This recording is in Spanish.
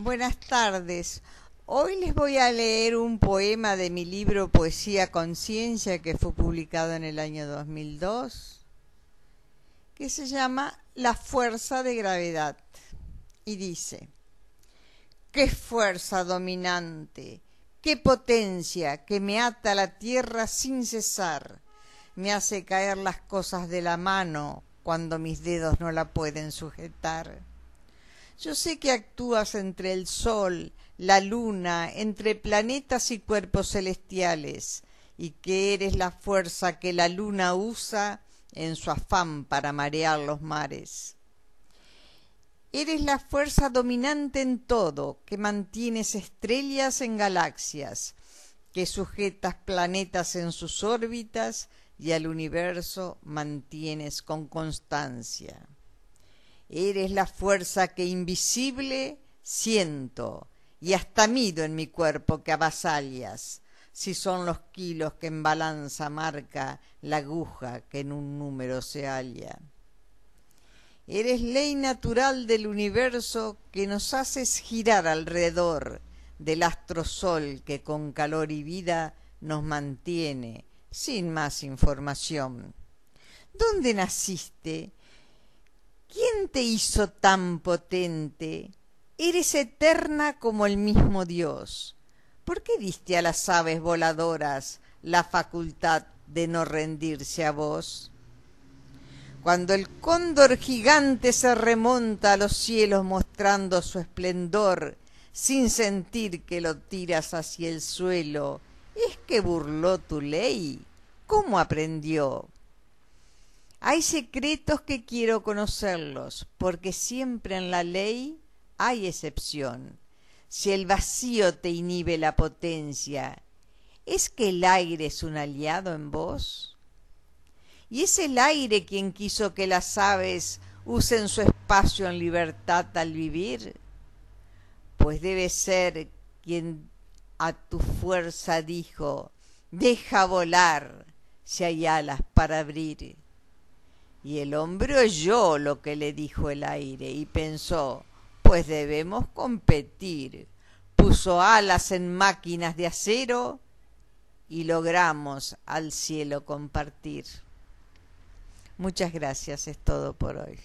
Buenas tardes. Hoy les voy a leer un poema de mi libro Poesía Conciencia que fue publicado en el año 2002, que se llama La Fuerza de Gravedad. Y dice, ¿qué fuerza dominante? ¿Qué potencia que me ata a la tierra sin cesar? Me hace caer las cosas de la mano cuando mis dedos no la pueden sujetar yo sé que actúas entre el sol, la luna, entre planetas y cuerpos celestiales, y que eres la fuerza que la luna usa en su afán para marear los mares. Eres la fuerza dominante en todo, que mantienes estrellas en galaxias, que sujetas planetas en sus órbitas y al universo mantienes con constancia. Eres la fuerza que invisible siento y hasta mido en mi cuerpo que avasallas, si son los kilos que en balanza marca la aguja que en un número se halla. Eres ley natural del universo que nos haces girar alrededor del astro sol que con calor y vida nos mantiene sin más información. ¿Dónde naciste? te hizo tan potente? Eres eterna como el mismo Dios. ¿Por qué diste a las aves voladoras la facultad de no rendirse a vos? Cuando el cóndor gigante se remonta a los cielos mostrando su esplendor, sin sentir que lo tiras hacia el suelo, es que burló tu ley. ¿Cómo aprendió? Hay secretos que quiero conocerlos, porque siempre en la ley hay excepción. Si el vacío te inhibe la potencia, ¿es que el aire es un aliado en vos? Y es el aire quien quiso que las aves usen su espacio en libertad al vivir, pues debe ser quien a tu fuerza dijo, deja volar si hay alas para abrir. Y el hombre oyó lo que le dijo el aire y pensó, pues debemos competir. Puso alas en máquinas de acero y logramos al cielo compartir. Muchas gracias, es todo por hoy.